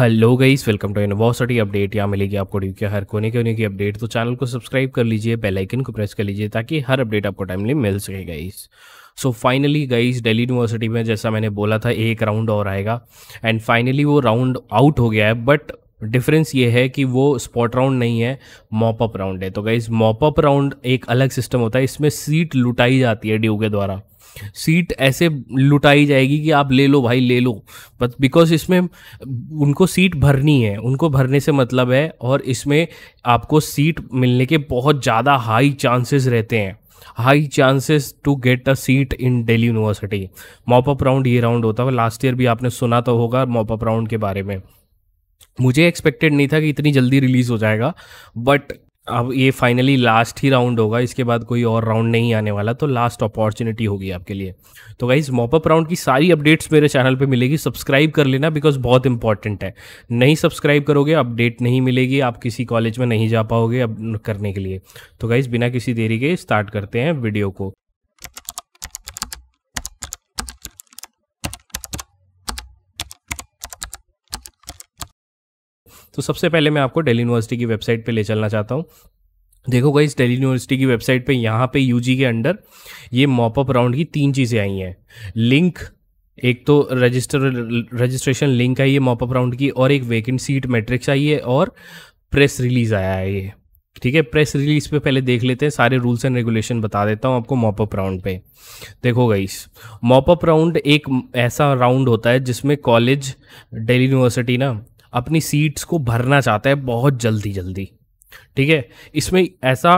Hello guys welcome to university update यहाँ मिलेगी आपको ड्यू के हर कोने कोने की अपडेट तो चैनल को सब्सक्राइब कर लीजिए बेल आइकन को प्रेस कर लीजिए ताकि हर अपडेट आपको टाइमली मिल सके guys so finally guys Delhi university में जैसा मैंने बोला था एक राउंड और आएगा एंड फाइनली वो राउंड आउट हो गया है बट डिफरेंस ये है कि वो स्पॉट राउंड नहीं है मॉपअप राउंड है तो गाइज मॉपअप राउंड एक अलग सिस्टम होता है इसमें सीट लुटाई जाती है ड्यू के द्वारा सीट ऐसे लुटाई जाएगी कि आप ले लो भाई ले लो बट बिकॉज इसमें उनको सीट भरनी है उनको भरने से मतलब है और इसमें आपको सीट मिलने के बहुत ज़्यादा हाई चांसेस रहते हैं high chances to get a seat in Delhi university mop up round ये राउंड होता है लास्ट ईयर भी आपने सुना तो होगा मॉपअप राउंड के बारे में मुझे एक्सपेक्टेड नहीं था कि इतनी जल्दी रिलीज़ हो जाएगा बट अब ये फाइनली लास्ट ही राउंड होगा इसके बाद कोई और राउंड नहीं आने वाला तो लास्ट अपॉर्चुनिटी होगी आपके लिए तो गाइज मॉपअप राउंड की सारी अपडेट्स मेरे चैनल पे मिलेगी सब्सक्राइब कर लेना बिकॉज बहुत इंपॉर्टेंट है नहीं सब्सक्राइब करोगे अपडेट नहीं मिलेगी आप किसी कॉलेज में नहीं जा पाओगे अब करने के लिए तो गाइज बिना किसी देरी के स्टार्ट करते हैं वीडियो को तो सबसे पहले मैं आपको डेली यूनिवर्सिटी की वेबसाइट पर ले चलना चाहता हूँ देखो गाइस दिल्ली यूनिवर्सिटी की वेबसाइट पे यहाँ पे यूजी के अंडर ये मॉपअप राउंड की तीन चीज़ें आई हैं लिंक एक तो रजिस्टर रजिस्ट्रेशन लिंक आई है मॉपअप राउंड की और एक वेकेंट सीट मैट्रिक्स आई है और प्रेस रिलीज आया है ये ठीक है प्रेस रिलीज पे पहले देख लेते हैं सारे रूल्स एंड रेगुलेशन बता देता हूँ आपको मॉपअप राउंड पे देखो गाइस मॉपअप राउंड एक ऐसा राउंड होता है जिसमें कॉलेज डेली यूनिवर्सिटी ना अपनी सीट्स को भरना चाहता है बहुत जल्दी जल्दी ठीक है इसमें ऐसा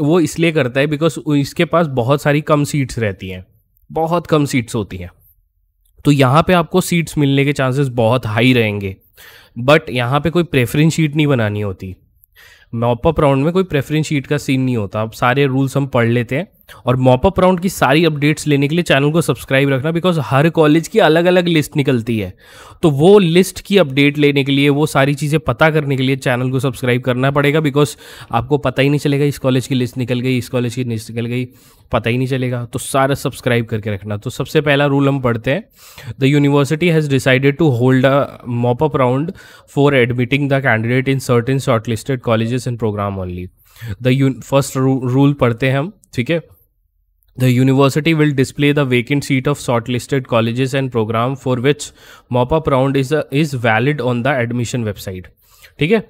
वो इसलिए करता है बिकॉज इसके पास बहुत सारी कम सीट्स रहती हैं बहुत कम सीट्स होती हैं तो यहाँ पे आपको सीट्स मिलने के चांसेस बहुत हाई रहेंगे बट यहाँ पे कोई प्रेफरेंस शीट नहीं बनानी होती मॉपअप राउंड में कोई प्रेफरेंस शीट का सीन नहीं होता अब सारे रूल्स हम पढ़ लेते हैं और मॉपअप राउंड की सारी अपडेट्स लेने के लिए चैनल को सब्सक्राइब रखना बिकॉज हर कॉलेज की अलग अलग लिस्ट निकलती है तो वो लिस्ट की अपडेट लेने के लिए वो सारी चीज़ें पता करने के लिए चैनल को सब्सक्राइब करना पड़ेगा बिकॉज आपको पता ही नहीं चलेगा इस कॉलेज की लिस्ट निकल गई इस कॉलेज की लिस्ट निकल गई पता ही नहीं चलेगा तो सारा सब्सक्राइब करके रखना तो सबसे पहला रूल हम पढ़ते हैं the university has decided to hold a mop up round for admitting the candidate in certain shortlisted colleges and program only the first rule पढ़ते हैं हम ठीक है The university will display the vacant seat of shortlisted colleges and program for which mop-up round is, a, is valid on the admission website. ठीक है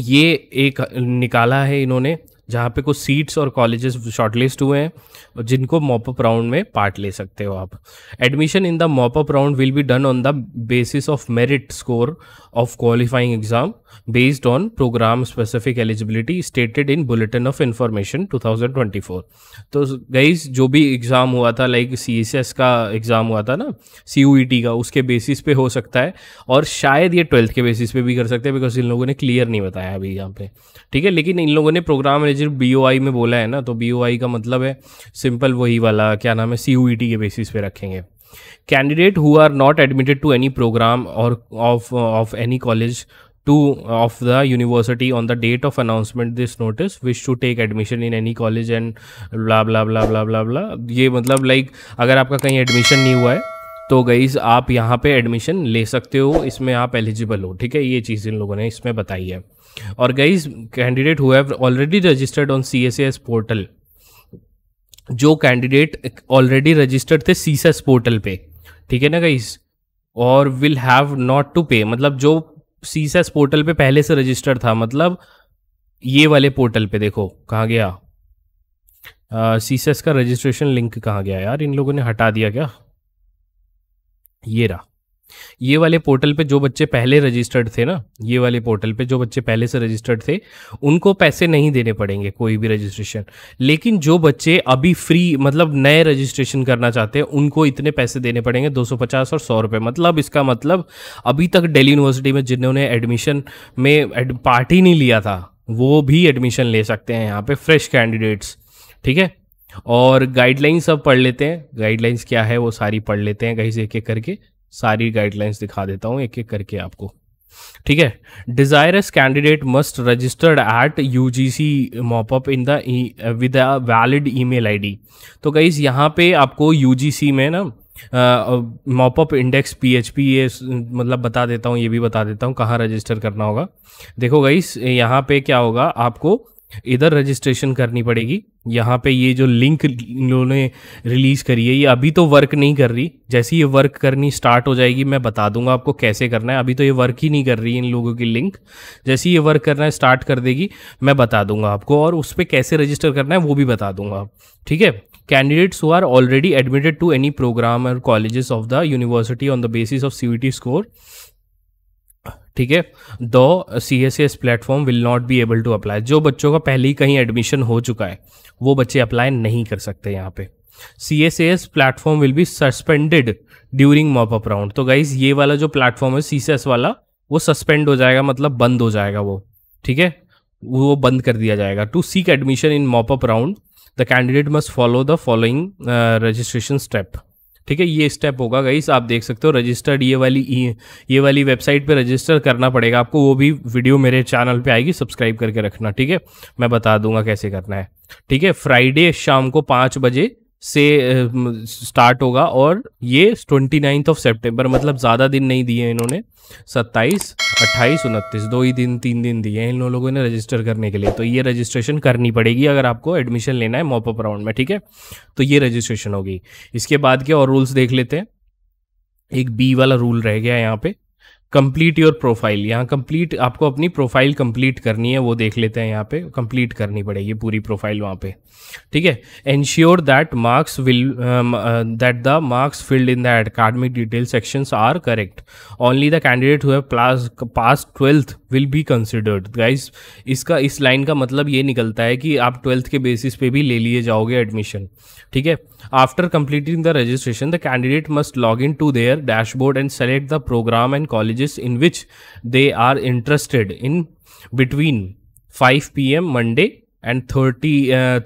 ये एक निकाला है इन्होंने जहाँ पे कुछ सीट्स और कॉलेजेस शॉर्टलिस्ट हुए हैं जिनको मॉपअप राउंड में पार्ट ले सकते हो आप admission in the mop up round will be done on the basis of merit score of qualifying exam based on program specific eligibility stated in bulletin of information 2024 तो guys जो भी exam हुआ था लाइक सी का एग्ज़ाम हुआ था ना सी e का उसके बेसिस पे हो सकता है और शायद ये ट्वेल्थ के बेसिस पे भी कर सकते हैं बिकॉज इन लोगों ने क्लियर नहीं बताया अभी यहाँ पे ठीक है लेकिन इन लोगों ने प्रोग्राम सिर्फ बी में बोला है ना तो बी का मतलब है सिंपल वही वाला क्या नाम है सी e के बेसिस पे रखेंगे candidate who are not admitted to any program और of of any college to of the university on the date of announcement this notice wish to take admission in any college and blah blah blah blah blah blah ये मतलब like like, अगर आपका कहीं admission नहीं हुआ है तो guys आप यहाँ पे एडमिशन ले सकते हो इसमें आप एलिजिबल हो ठीक है ये चीज़ इन लोगों ने इसमें बताई है और guys candidate who already registered on C S S portal जो कैंडिडेट ऑलरेडी रजिस्टर्ड थे सी एस पोर्टल पे ठीक है ना गाइज और विल हैव नॉट टू पे मतलब जो सी एस पोर्टल पे पहले से रजिस्टर्ड था मतलब ये वाले पोर्टल पे देखो कहाँ गया सी uh, का रजिस्ट्रेशन लिंक कहाँ गया यार इन लोगों ने हटा दिया क्या ये रहा ये वाले पोर्टल पे जो बच्चे पहले रजिस्टर्ड थे ना ये वाले पोर्टल पे जो बच्चे पहले से रजिस्टर्ड थे उनको पैसे नहीं देने पड़ेंगे कोई भी रजिस्ट्रेशन लेकिन जो बच्चे अभी फ्री मतलब नए रजिस्ट्रेशन करना चाहते हैं उनको इतने पैसे देने पड़ेंगे 250 और सौ रुपए मतलब इसका मतलब अभी तक डेली यूनिवर्सिटी में जिन्होंने एडमिशन में एड, पार्ट ही नहीं लिया था वो भी एडमिशन ले सकते हैं यहाँ पर फ्रेश कैंडिडेट्स ठीक है और गाइडलाइंस अब पढ़ लेते हैं गाइडलाइंस क्या है वो सारी पढ़ लेते हैं कहीं से एक एक करके सारी गाइडलाइंस दिखा देता हूँ एक एक करके आपको ठीक है desirous candidate must registered at U G C mop up in the with a valid I D तो गाइज यहाँ पे आपको यू जी सी में ना mop up index P H P ये मतलब बता देता हूँ ये भी बता देता हूँ कहाँ रजिस्टर करना होगा देखो गईस यहाँ पे क्या होगा आपको इधर रजिस्ट्रेशन करनी पड़ेगी यहाँ पे ये जो लिंक इन्होंने रिलीज़ करी है ये अभी तो वर्क नहीं कर रही जैसे ये वर्क करनी स्टार्ट हो जाएगी मैं बता दूंगा आपको कैसे करना है अभी तो ये वर्क ही नहीं कर रही इन लोगों की लिंक जैसे ये वर्क करना है स्टार्ट कर देगी मैं बता दूंगा आपको और उस पर कैसे रजिस्टर करना है वो भी बता दूंगा ठीक है candidates who are already admitted to any program और colleges of the university on the basis of C score ठीक है दो C S S platform will not be able to apply जो बच्चों का पहले ही कहीं एडमिशन हो चुका है वो बच्चे अप्लाई नहीं कर सकते यहाँ पे C S S platform will be suspended during mop up round तो गाइज ये वाला जो प्लेटफॉर्म है सी एस e वाला वो सस्पेंड हो जाएगा मतलब बंद हो जाएगा वो ठीक है वो बंद कर दिया जाएगा to seek admission in mop up round the candidate must follow the following registration step ठीक है ये स्टेप होगा गाइस आप देख सकते हो रजिस्टर्ड ये वाली ये वाली वेबसाइट पे रजिस्टर करना पड़ेगा आपको वो भी वीडियो मेरे चैनल पे आएगी सब्सक्राइब करके रखना ठीक है मैं बता दूंगा कैसे करना है ठीक है फ्राइडे शाम को पाँच बजे से स्टार्ट होगा और ये ट्वेंटी नाइन्थ ऑफ सेप्टेम्बर मतलब ज़्यादा दिन नहीं दिए इन्होंने सत्ताईस अट्ठाईस उनतीस दो ही दिन तीन दिन दिए हैं इन लोगों ने रजिस्टर करने के लिए तो ये रजिस्ट्रेशन करनी पड़ेगी अगर आपको एडमिशन लेना है मॉपअप राउंड में ठीक है तो ये रजिस्ट्रेशन होगी इसके बाद के और रूल्स देख लेते हैं एक बी वाला रूल रह गया यहाँ पे कंप्लीट योर प्रोफाइल यहाँ कंप्लीट आपको अपनी प्रोफाइल कंप्लीट करनी है वो देख लेते हैं यहाँ पे कंप्लीट करनी पड़ेगी पूरी प्रोफाइल वहाँ पे ठीक है ensure that marks will that the marks filled in the academic detail sections are correct only the candidate who plus pass twelfth will be considered guys इसका इस लाइन का मतलब ये निकलता है कि आप ट्वेल्थ के बेसिस पे भी ले लिए जाओगे एडमिशन ठीक है after completing the registration the candidate must log in to their dashboard and select the program and college colleges in which they are interested in between 5 pm monday and thirty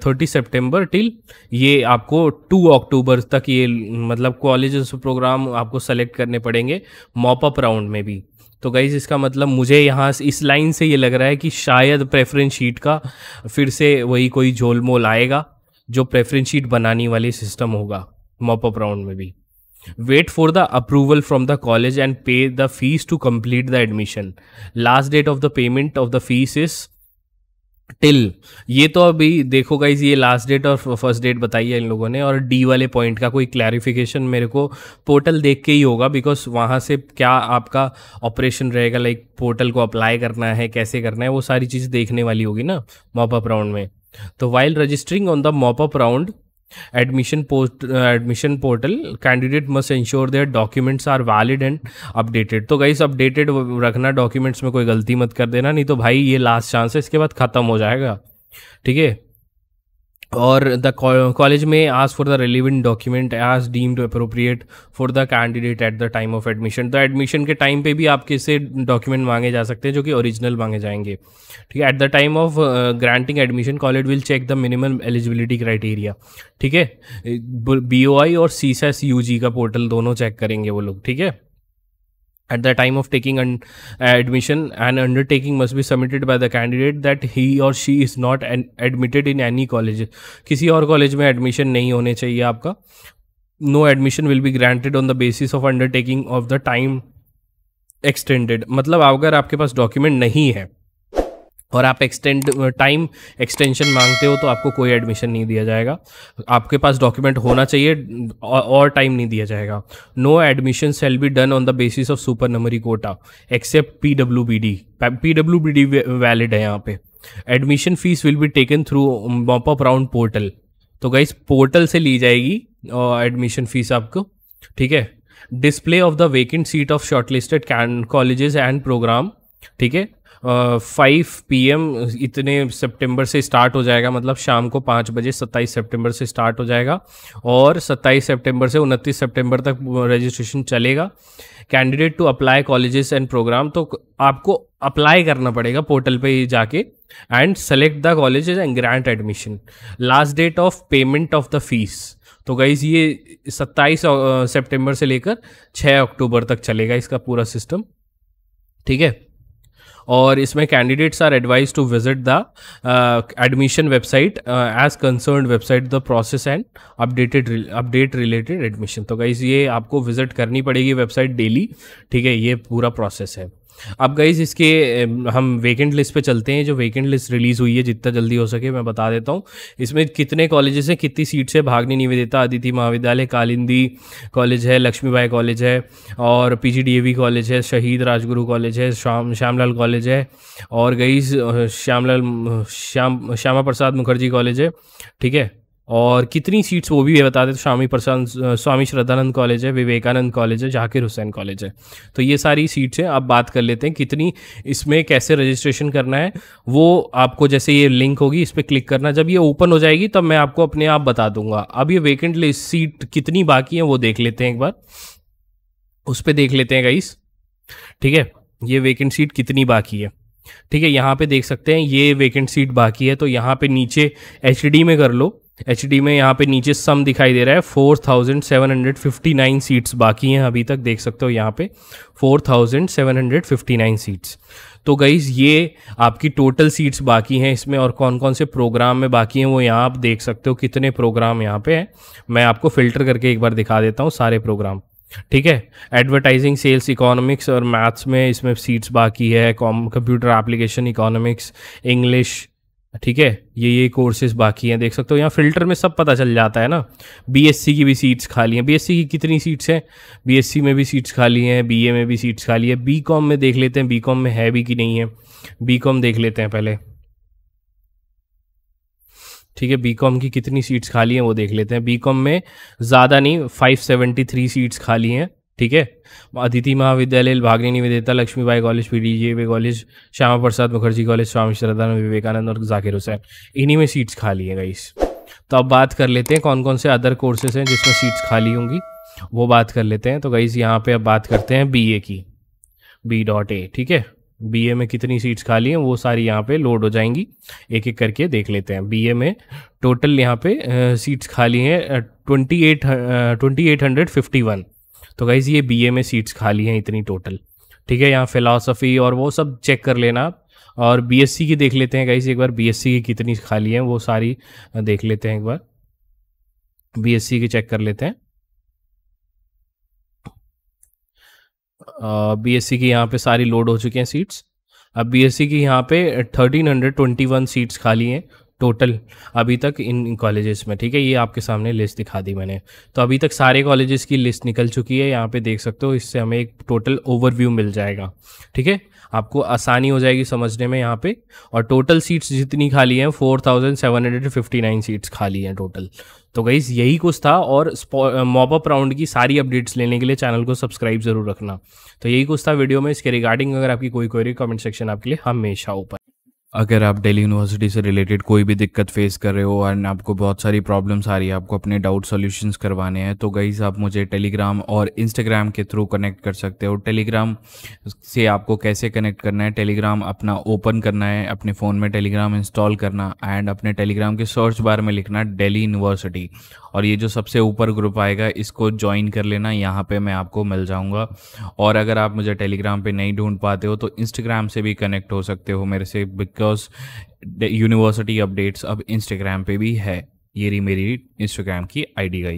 thirty September till ये आपको to अक्टूबर तक ये मतलब college programme आपको select करने पड़ेंगे mop up round में भी तो गाइज इसका मतलब मुझे यहाँ इस लाइन से ये लग रहा है कि शायद प्रेफरेंस शीट का फिर से वही कोई झोलमोल आएगा जो प्रेफरेंस शीट बनाने वाली सिस्टम होगा मॉपअप राउंड में भी wait for the approval from the college and pay the fees to complete the admission last date of the payment of the fees is till ये तो अभी देखो गाइज ये लास्ट डेट और first date बताई है इन लोगों ने और डी वाले पॉइंट का कोई क्लैरिफिकेशन मेरे को पोर्टल देख के ही होगा बिकॉज वहाँ से क्या आपका ऑपरेशन रहेगा लाइक पोर्टल को अप्लाई करना है कैसे करना है वो सारी चीज़ देखने वाली होगी ना मॉपअप राउंड में तो while registering on the mop up round admission post admission portal candidate must ensure their documents are valid and updated तो गाइस अपडेटेड रखना डॉक्यूमेंट्स में कोई गलती मत कर देना नहीं तो भाई ये लास्ट चांस है इसके बाद ख़त्म हो जाएगा ठीक है और द कॉलेज में ask for the relevant document as deemed appropriate for the candidate at the time of admission तो एडमिशन के टाइम पे भी आपके से डॉक्यूमेंट मांगे जा सकते हैं जो कि ओरिजिनल मांगे जाएंगे ठीक है at the time of granting admission college will check the minimum eligibility criteria ठीक है बी और सी एस यू जी का पोर्टल दोनों चेक करेंगे वो लोग ठीक है at the time of taking an admission an undertaking must be submitted by the candidate that he or she is not an, admitted in any college किसी और college में एडमिशन नहीं होने चाहिए आपका no admission will be granted on the basis of undertaking of the time extended मतलब अगर आपके पास डॉक्यूमेंट नहीं है और आप एक्सटेंड टाइम एक्सटेंशन मांगते हो तो आपको कोई एडमिशन नहीं दिया जाएगा आपके पास डॉक्यूमेंट होना चाहिए और टाइम नहीं दिया जाएगा no admission shall be done on the basis of supernumerary quota except P W B D P W B D valid है यहाँ पे admission fees will be taken through mop up round portal तो guys portal से ली जाएगी admission uh, fees आपको ठीक है display of the vacant seat of shortlisted colleges and program ठीक है फाइव पी एम इतने सितंबर से स्टार्ट हो जाएगा मतलब शाम को पाँच बजे सत्ताईस सितंबर से स्टार्ट हो जाएगा और सत्ताईस सितंबर से उनतीस सितंबर तक रजिस्ट्रेशन चलेगा candidate to apply colleges and program तो आपको अप्लाई करना पड़ेगा पोर्टल पे ही जाके and select the college and grant admission last date of payment of the fees तो गाइज ये सत्ताईस सेप्टेम्बर से लेकर छः अक्टूबर तक चलेगा इसका पूरा सिस्टम ठीक है और इसमें candidates are advise to visit the admission website as concern website the process and updated update related admission तो गाइज ये आपको विजिट करनी पड़ेगी वेबसाइट डेली ठीक है ये पूरा प्रोसेस है अब गाइज इसके हम वेकेंट लिस्ट पे चलते हैं जो वेकेंट लिस्ट रिलीज़ हुई है जितना जल्दी हो सके मैं बता देता हूँ इसमें कितने कॉलेजेस हैं कितनी सीट से भागनी निवेदिता अदिति महाविद्यालय कालिंदी कॉलेज है लक्ष्मीबाई कॉलेज है और पी कॉलेज है शहीद राजगुरु कॉलेज है श्याम श्यामलाल कॉलेज है और गई श्यामलाल श्याम श्यामा प्रसाद मुखर्जी कॉलेज है ठीक है और कितनी सीट्स वो भी ये बताते तो स्वामी प्रसाद स्वामी श्रद्धानंद कॉलेज है विवेकानंद कॉलेज है जाकिर हुसैन कॉलेज है तो ये सारी सीट्स हैं आप बात कर लेते हैं कितनी इसमें कैसे रजिस्ट्रेशन करना है वो आपको जैसे ये लिंक होगी इस पर क्लिक करना जब ये ओपन हो जाएगी तब मैं आपको अपने आप बता दूंगा अब ये वेकेंट लिस्ट सीट कितनी बाकी है वो देख लेते हैं एक बार उस पर देख लेते हैं गाइस ठीक है ये वेकेंट सीट कितनी बाकी है ठीक है यहाँ पे देख सकते हैं ये वेकेंट सीट बाकी है तो यहाँ पे नीचे एच में कर लो एच में यहाँ पे नीचे सम दिखाई दे रहा है 4,759 सीट्स बाकी हैं अभी तक देख सकते हो यहाँ पे 4,759 सीट्स तो गईज़ ये आपकी टोटल सीट्स बाकी हैं इसमें और कौन कौन से प्रोग्राम में बाकी हैं वो यहाँ आप देख सकते हो कितने प्रोग्राम यहाँ पे हैं मैं आपको फ़िल्टर करके एक बार दिखा देता हूँ सारे प्रोग्राम ठीक है एडवर्टाइजिंग सेल्स इकोनॉमिक्स और मैथ्स में इसमें सीट्स बाकी है कंप्यूटर एप्लीकेशन इकोनॉमिक्स इंग्लिश ठीक है ये ये कोर्सेज बाकी हैं देख सकते हो यहाँ फिल्टर में सब पता चल जाता है ना बीएससी की भी सीट्स खाली हैं बीएससी की कितनी सीट्स हैं बीएससी में भी सीट्स खाली हैं बीए में भी सीट्स खाली है बीकॉम में देख लेते हैं बीकॉम में है भी कि नहीं है बीकॉम देख लेते हैं पहले ठीक है बी की कितनी सीट्स खाली हैं वो देख लेते हैं बी में ज़्यादा नहीं 573 सीट्स खाली हैं ठीक है Aditi Mahavidyalaya Bhagini Nivedita Lakshmibai college P D J college Shyama Prasad Mukherjee college Swami Shraddhanand Vivekananda और जाकिर हुसैन इन्हीं में सीट्स खाली हैं गाइस तो अब बात कर लेते हैं कौन कौन से अदर कोर्सेज हैं जिसमें सीट्स खाली होंगी वो बात कर लेते हैं तो गाइज़ यहाँ पे अब बात करते हैं बी ए की बी डॉट ए ठीक है बीए में कितनी सीट्स खाली हैं वो सारी यहाँ पे लोड हो जाएंगी एक एक करके देख लेते हैं बीए में टोटल यहाँ पे सीट्स खाली हैं twenty eight twenty eight hundred fifty one तो गाइज़ ये बीए में सीट्स खाली हैं इतनी टोटल ठीक है यहाँ फ़िलासफ़ी और वो सब चेक कर लेना आप और बीएससी की देख लेते हैं गाइज़ एक बार बीएससी की कितनी खाली हैं वो सारी देख लेते हैं एक बार बीएससी की चेक कर लेते हैं बीएससी की यहाँ पे सारी लोड हो चुकी हैं सीट्स अब बीएससी की यहाँ पे thirteen hundred twenty one seats खाली हैं टोटल अभी तक इन कॉलेजेस में ठीक है ये आपके सामने लिस्ट दिखा दी मैंने तो अभी तक सारे कॉलेजेस की लिस्ट निकल चुकी है यहाँ पे देख सकते हो इससे हमें एक टोटल ओवरव्यू मिल जाएगा ठीक है आपको आसानी हो जाएगी समझने में यहाँ पे और टोटल सीट्स जितनी खाली हैं 4759 सीट्स खाली हैं टोटल तो गई यही कुछ था और मॉपअप राउंड की सारी अपडेट्स लेने के लिए चैनल को सब्सक्राइब जरूर रखना तो यही कुछ था वीडियो में इसके रिगार्डिंग अगर आपकी कोई क्वेरी कमेंट सेक्शन आपके लिए हमेशा ओपन अगर आप दिल्ली यूनिवर्सिटी से रिलेटेड कोई भी दिक्कत फेस कर रहे हो और आपको बहुत सारी प्रॉब्लम्स आ रही है आपको अपने डाउट सॉल्यूशंस करवाने हैं तो गाइज़ आप मुझे टेलीग्राम और इंस्टाग्राम के थ्रू कनेक्ट कर सकते हो टेलीग्राम से आपको कैसे कनेक्ट करना है टेलीग्राम अपना ओपन करना है अपने फ़ोन में टेलीग्राम इंस्टॉल करना एंड अपने टेलीग्राम के सर्च बार में लिखना डेली यूनिवर्सिटी और ये जो सबसे ऊपर ग्रुप आएगा इसको ज्वाइन कर लेना यहाँ पे मैं आपको मिल जाऊँगा और अगर आप मुझे टेलीग्राम पे नहीं ढूंढ पाते हो तो इंस्टाग्राम से भी कनेक्ट हो सकते हो मेरे से बिकॉज बिकॉज यूनिवर्सिटी अपडेट्स अब इंस्टाग्राम पे भी है ये रही मेरी इंस्टाग्राम की आईडी गई